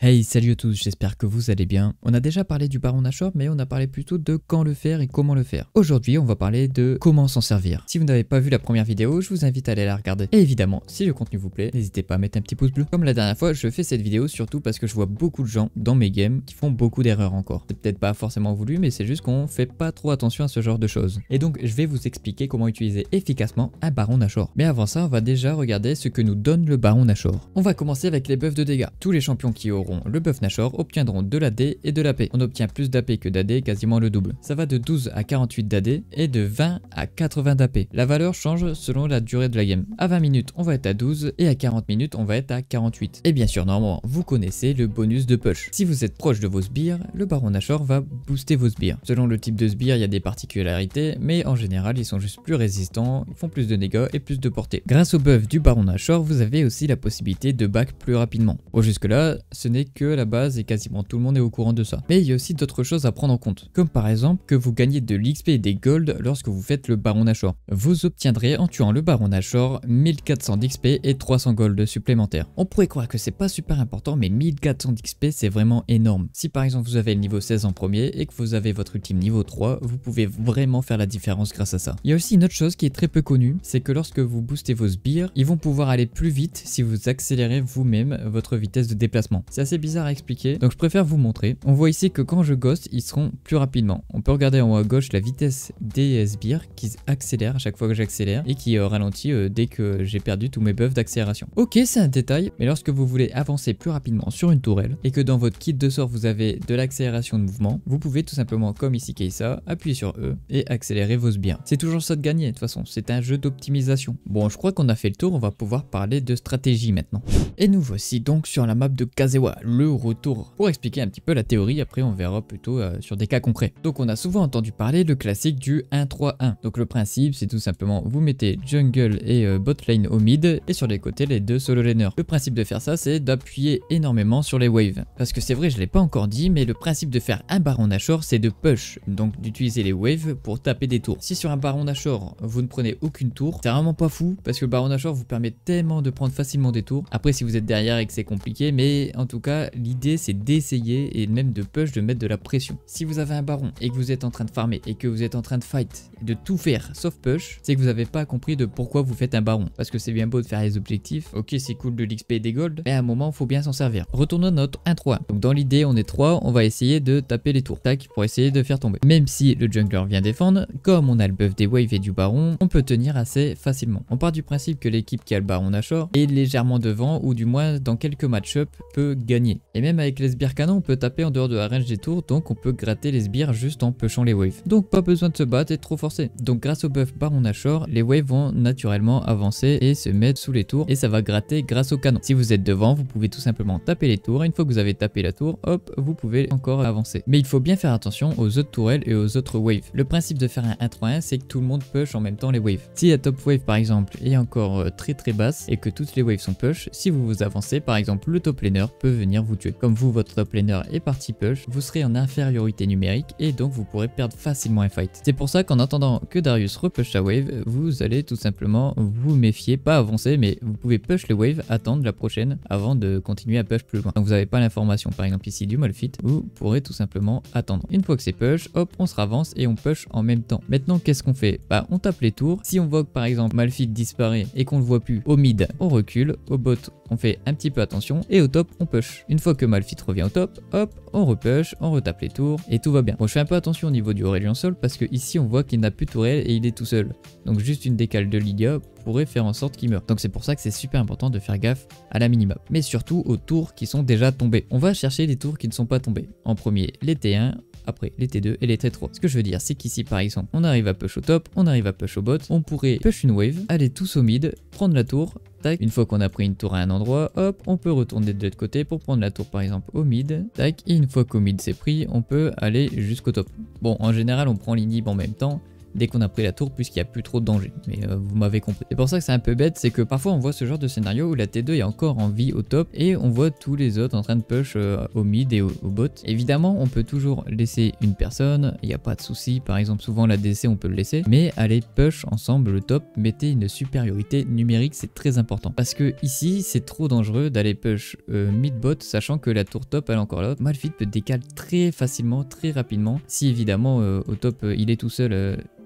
Hey, salut à tous, j'espère que vous allez bien. On a déjà parlé du baron Nashor, mais on a parlé plutôt de quand le faire et comment le faire. Aujourd'hui, on va parler de comment s'en servir. Si vous n'avez pas vu la première vidéo, je vous invite à aller la regarder. Et évidemment, si le contenu vous plaît, n'hésitez pas à mettre un petit pouce bleu. Comme la dernière fois, je fais cette vidéo surtout parce que je vois beaucoup de gens dans mes games qui font beaucoup d'erreurs encore. C'est peut-être pas forcément voulu, mais c'est juste qu'on fait pas trop attention à ce genre de choses. Et donc, je vais vous expliquer comment utiliser efficacement un baron Nashor. Mais avant ça, on va déjà regarder ce que nous donne le baron Nashor. On va commencer avec les buffs de dégâts. Tous les champions qui auront le buff Nashor obtiendront de D et de l'AP. On obtient plus d'AP que d'AD, quasiment le double. Ça va de 12 à 48 d'AD et de 20 à 80 d'AP. La valeur change selon la durée de la game. À 20 minutes, on va être à 12 et à 40 minutes, on va être à 48. Et bien sûr, normalement, vous connaissez le bonus de push. Si vous êtes proche de vos sbires, le baron Nashor va booster vos sbires. Selon le type de sbire, il y a des particularités, mais en général, ils sont juste plus résistants, ils font plus de dégâts et plus de portée. Grâce au buff du baron Nashor, vous avez aussi la possibilité de back plus rapidement. Bon, jusque là, ce n'est que la base et quasiment tout le monde est au courant de ça. Mais il y a aussi d'autres choses à prendre en compte, comme par exemple que vous gagnez de l'XP et des gold lorsque vous faites le baron Nashor. Vous obtiendrez en tuant le baron Nashor 1400 d'XP et 300 gold supplémentaires. On pourrait croire que c'est pas super important mais 1400 d'XP c'est vraiment énorme. Si par exemple vous avez le niveau 16 en premier et que vous avez votre ultime niveau 3, vous pouvez vraiment faire la différence grâce à ça. Il y a aussi une autre chose qui est très peu connue, c'est que lorsque vous boostez vos sbires, ils vont pouvoir aller plus vite si vous accélérez vous-même votre vitesse de déplacement. C'est bizarre à expliquer, donc je préfère vous montrer. On voit ici que quand je ghost, ils seront plus rapidement. On peut regarder en haut à gauche la vitesse des sbires qui accélère à chaque fois que j'accélère et qui euh, ralentit euh, dès que j'ai perdu tous mes buffs d'accélération. Ok, c'est un détail, mais lorsque vous voulez avancer plus rapidement sur une tourelle et que dans votre kit de sort vous avez de l'accélération de mouvement, vous pouvez tout simplement, comme ici ça, appuyer sur E et accélérer vos sbires. C'est toujours ça de gagner, de toute façon, c'est un jeu d'optimisation. Bon, je crois qu'on a fait le tour, on va pouvoir parler de stratégie maintenant. Et nous voici donc sur la map de Kazewa le retour pour expliquer un petit peu la théorie. Après, on verra plutôt euh, sur des cas concrets. Donc, on a souvent entendu parler le classique du 1-3-1. Donc, le principe, c'est tout simplement vous mettez jungle et euh, bot lane au mid et sur les côtés les deux solo laners. Le principe de faire ça, c'est d'appuyer énormément sur les waves. Parce que c'est vrai, je l'ai pas encore dit, mais le principe de faire un baron Nashor c'est de push. Donc, d'utiliser les waves pour taper des tours. Si sur un baron Nashor vous ne prenez aucune tour, c'est vraiment pas fou parce que le baron Nashor vous permet tellement de prendre facilement des tours. Après, si vous êtes derrière et que c'est compliqué, mais en tout cas, l'idée c'est d'essayer et même de push de mettre de la pression. Si vous avez un baron et que vous êtes en train de farmer et que vous êtes en train de fight, de tout faire sauf push, c'est que vous n'avez pas compris de pourquoi vous faites un baron. Parce que c'est bien beau de faire les objectifs, ok c'est cool de l'XP et des gold, mais à un moment faut bien s'en servir. Retournons notre 1-3. Donc dans l'idée on est 3, on va essayer de taper les tours. Tac, pour essayer de faire tomber. Même si le jungler vient défendre, comme on a le buff des waves et du baron, on peut tenir assez facilement. On part du principe que l'équipe qui a le baron Nashor est légèrement devant ou du moins dans quelques match-up peut gagner et même avec les sbires canons, on peut taper en dehors de la range des tours, donc on peut gratter les sbires juste en pushant les waves. Donc pas besoin de se battre et trop forcer. Donc grâce au buff Baron Ashore, les waves vont naturellement avancer et se mettre sous les tours et ça va gratter grâce au canon. Si vous êtes devant, vous pouvez tout simplement taper les tours et une fois que vous avez tapé la tour, hop, vous pouvez encore avancer. Mais il faut bien faire attention aux autres tourelles et aux autres waves. Le principe de faire un 1-3-1, c'est que tout le monde push en même temps les waves. Si la top wave par exemple est encore euh, très très basse et que toutes les waves sont push, si vous vous avancez, par exemple le top laner peut venir vous tuer. Comme vous, votre top laner est parti push, vous serez en infériorité numérique et donc vous pourrez perdre facilement un fight. C'est pour ça qu'en attendant que Darius repush sa wave, vous allez tout simplement vous méfier, pas avancer, mais vous pouvez push le wave, attendre la prochaine avant de continuer à push plus loin. Donc vous n'avez pas l'information, par exemple ici du malfit vous pourrez tout simplement attendre. Une fois que c'est push, hop, on se ravance et on push en même temps. Maintenant, qu'est-ce qu'on fait Bah, on tape les tours. Si on voit que par exemple Malfit disparaît et qu'on le voit plus au mid, on recule. Au bot, on fait un petit peu attention et au top, on push. Une fois que Malfit revient au top, hop, on repush, on retape les tours et tout va bien. Bon, je fais un peu attention au niveau du Aurélien Sol parce que ici on voit qu'il n'a plus tourelle et il est tout seul. Donc juste une décale de Lydia pourrait faire en sorte qu'il meure. Donc c'est pour ça que c'est super important de faire gaffe à la minimap. Mais surtout aux tours qui sont déjà tombés. On va chercher les tours qui ne sont pas tombés. En premier les T1, après les T2 et les T3. Ce que je veux dire, c'est qu'ici par exemple, on arrive à push au top, on arrive à push au bot, on pourrait push une wave, aller tous au mid, prendre la tour, tac, une fois qu'on a pris une tour à un endroit, hop, on peut retourner de l'autre côté pour prendre la tour par exemple au mid, tac, et une fois qu'au mid c'est pris, on peut aller jusqu'au top. Bon, en général, on prend l'inhib en même temps, dès qu'on a pris la tour puisqu'il n'y a plus trop de danger. Mais euh, vous m'avez compris. C'est pour ça que c'est un peu bête, c'est que parfois on voit ce genre de scénario où la T2 est encore en vie au top et on voit tous les autres en train de push euh, au mid et au, bot. Évidemment, on peut toujours laisser une personne, il n'y a pas de souci. Par exemple, souvent la DC, on peut le laisser, mais allez push ensemble le top, mettez une supériorité numérique, c'est très important. Parce que ici, c'est trop dangereux d'aller push euh, mid bot, sachant que la tour top elle est encore là. Malfit peut décaler très facilement, très rapidement, si évidemment au top il est tout seul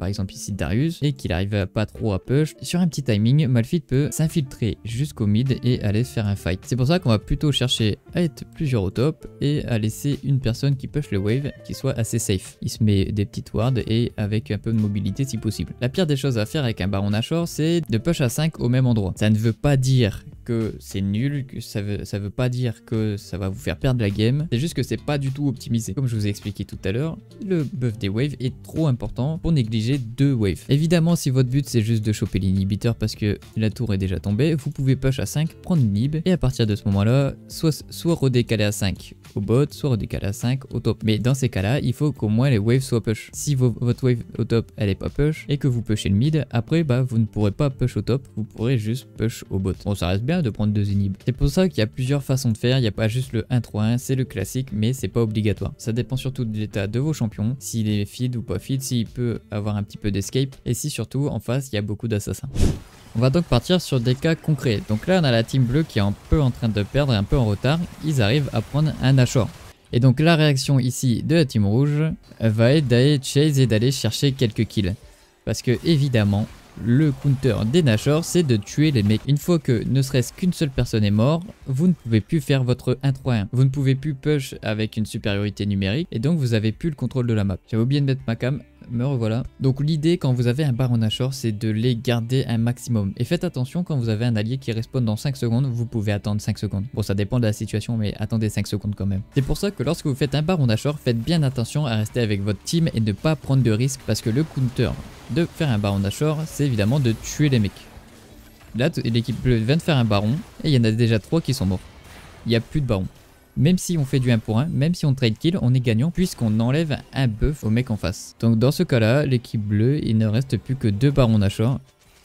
par exemple ici Darius, et qu'il arrive pas trop à push, sur un petit timing, Malphite peut s'infiltrer jusqu'au mid et aller faire un fight. C'est pour ça qu'on va plutôt chercher à être plusieurs au top et à laisser une personne qui push le wave qui soit assez safe. Il se met des petites wards et avec un peu de mobilité si possible. La pire des choses à faire avec un baron Nashor, c'est de push à 5 au même endroit. Ça ne veut pas dire que c'est nul, que ça veut, ça veut pas dire que ça va vous faire perdre la game, c'est juste que c'est pas du tout optimisé. Comme je vous ai expliqué tout à l'heure, le buff des waves est trop important pour négliger deux waves. Évidemment, si votre but c'est juste de choper l'inhibiteur parce que la tour est déjà tombée, vous pouvez push à 5, prendre une nib, et à partir de ce moment-là, soit, soit redécaler à 5 au bot, soit au à 5 au top. Mais dans ces cas-là, il faut qu'au moins les waves soient push. Si votre wave au top, elle est pas push, et que vous pushez le mid, après, bah, vous ne pourrez pas push au top, vous pourrez juste push au bot. Bon, ça reste bien de prendre deux inhibs. C'est pour ça qu'il y a plusieurs façons de faire, il n'y a pas juste le 1-3-1, c'est le classique, mais c'est pas obligatoire. Ça dépend surtout de l'état de vos champions, s'il est feed ou pas feed, s'il peut avoir un petit peu d'escape, et si surtout en face, il y a beaucoup d'assassins. On va donc partir sur des cas concrets. Donc là, on a la team bleue qui est un peu en train de perdre et un peu en retard. Ils arrivent à prendre un Nashor. Et donc la réaction ici de la team rouge va être d'aller chase et d'aller chercher quelques kills. Parce que évidemment, le counter des Nashors, c'est de tuer les mecs. Une fois que ne serait-ce qu'une seule personne est morte, vous ne pouvez plus faire votre 1-3-1. Vous ne pouvez plus push avec une supériorité numérique et donc vous avez plus le contrôle de la map. J'avais oublié de mettre ma cam, me revoilà. Donc l'idée quand vous avez un baron Nashor, c'est de les garder un maximum. Et faites attention quand vous avez un allié qui respawn dans 5 secondes, vous pouvez attendre 5 secondes. Bon ça dépend de la situation mais attendez 5 secondes quand même. C'est pour ça que lorsque vous faites un baron Nashor, faites bien attention à rester avec votre team et ne pas prendre de risques parce que le counter de faire un baron Nashor, c'est évidemment de tuer les mecs. Là l'équipe vient de faire un baron et il y en a déjà 3 qui sont morts. Il n'y a plus de baron. Même si on fait du 1 pour 1, même si on trade kill, on est gagnant puisqu'on enlève un buff au mec en face. Donc dans ce cas là, l'équipe bleue, il ne reste plus que deux barons d'achat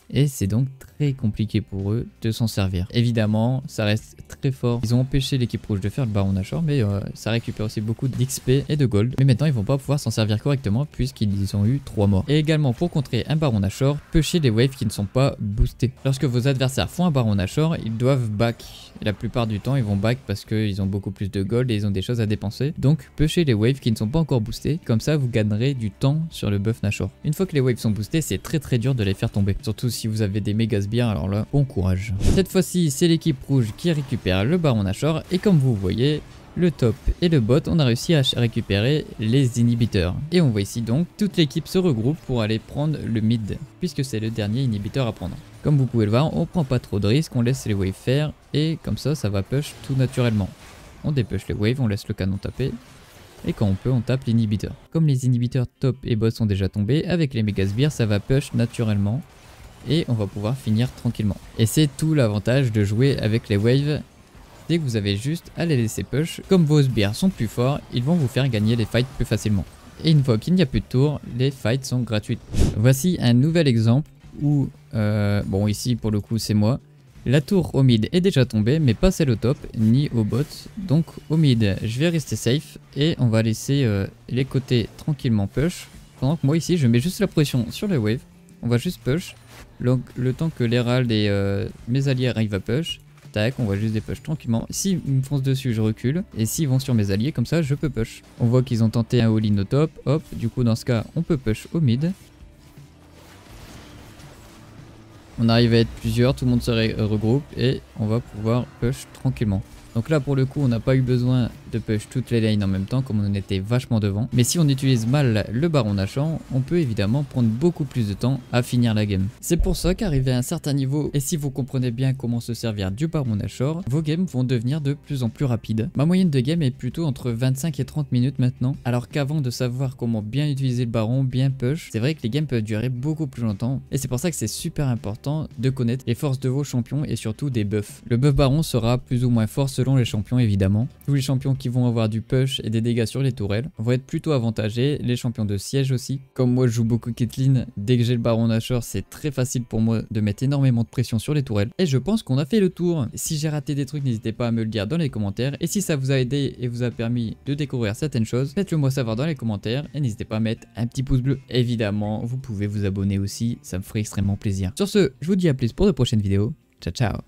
et c'est donc compliqué pour eux de s'en servir. Évidemment, ça reste très fort. Ils ont empêché l'équipe rouge de faire le baron Nashor, mais euh, ça récupère aussi beaucoup d'XP et de gold. Mais maintenant, ils vont pas pouvoir s'en servir correctement puisqu'ils ont eu trois morts. Et également, pour contrer un baron Nashor, pêcher les waves qui ne sont pas boostés. Lorsque vos adversaires font un baron Nashor, ils doivent back. la plupart du temps, ils vont back parce qu'ils ont beaucoup plus de gold et ils ont des choses à dépenser. Donc, pêcher les waves qui ne sont pas encore boostés Comme ça, vous gagnerez du temps sur le buff Nashor. Une fois que les waves sont boostés c'est très très dur de les faire tomber. Surtout si vous avez des mégas bien, alors là, bon courage. Cette fois-ci, c'est l'équipe rouge qui récupère le baron Nashor, et comme vous voyez, le top et le bot, on a réussi à récupérer les inhibiteurs. Et on voit ici donc, toute l'équipe se regroupe pour aller prendre le mid, puisque c'est le dernier inhibiteur à prendre. Comme vous pouvez le voir, on prend pas trop de risques, on laisse les waves faire, et comme ça, ça va push tout naturellement. On dépêche les waves, on laisse le canon taper, et quand on peut, on tape l'inhibiteur. Comme les inhibiteurs top et Bot sont déjà tombés, avec les méga ça va push naturellement, et on va pouvoir finir tranquillement. Et c'est tout l'avantage de jouer avec les waves dès que vous avez juste à les laisser push, comme vos sbires sont plus forts, ils vont vous faire gagner les fights plus facilement. Et une fois qu'il n'y a plus de tour, les fights sont gratuites. Voici un nouvel exemple où, euh, bon ici pour le coup c'est moi, la tour au mid est déjà tombée mais pas celle au top ni au bot, donc au mid je vais rester safe et on va laisser euh, les côtés tranquillement push, pendant que moi ici je mets juste la pression sur les waves on va juste push. Donc le temps que l'hérald et euh, mes alliés arrivent à push, tac, on va juste des push tranquillement. S'ils me foncent dessus, je recule. Et s'ils vont sur mes alliés, comme ça, je peux push. On voit qu'ils ont tenté un all-in au top. Hop, du coup, dans ce cas, on peut push au mid. On arrive à être plusieurs, tout le monde se regroupe et on va pouvoir push tranquillement. Donc là, pour le coup, on n'a pas eu besoin de push toutes les lanes en même temps comme on était vachement devant. Mais si on utilise mal le baron d'achan, on peut évidemment prendre beaucoup plus de temps à finir la game. C'est pour ça qu'arriver à un certain niveau et si vous comprenez bien comment se servir du baron d'achan, vos games vont devenir de plus en plus rapides. Ma moyenne de game est plutôt entre 25 et 30 minutes maintenant, alors qu'avant de savoir comment bien utiliser le baron, bien push, c'est vrai que les games peuvent durer beaucoup plus longtemps et c'est pour ça que c'est super important de connaître les forces de vos champions et surtout des buffs. Le buff baron sera plus ou moins fort selon les champions évidemment. Tous les champions qui vont avoir du push et des dégâts sur les tourelles vont être plutôt avantagés, les champions de siège aussi. Comme moi je joue beaucoup Caitlyn, dès que j'ai le baron Nashor c'est très facile pour moi de mettre énormément de pression sur les tourelles. Et je pense qu'on a fait le tour. Si j'ai raté des trucs n'hésitez pas à me le dire dans les commentaires et si ça vous a aidé et vous a permis de découvrir certaines choses, faites-le moi savoir dans les commentaires et n'hésitez pas à mettre un petit pouce bleu. Évidemment vous pouvez vous abonner aussi, ça me ferait extrêmement plaisir. Sur ce, je vous dis à plus pour de prochaines vidéos. Ciao ciao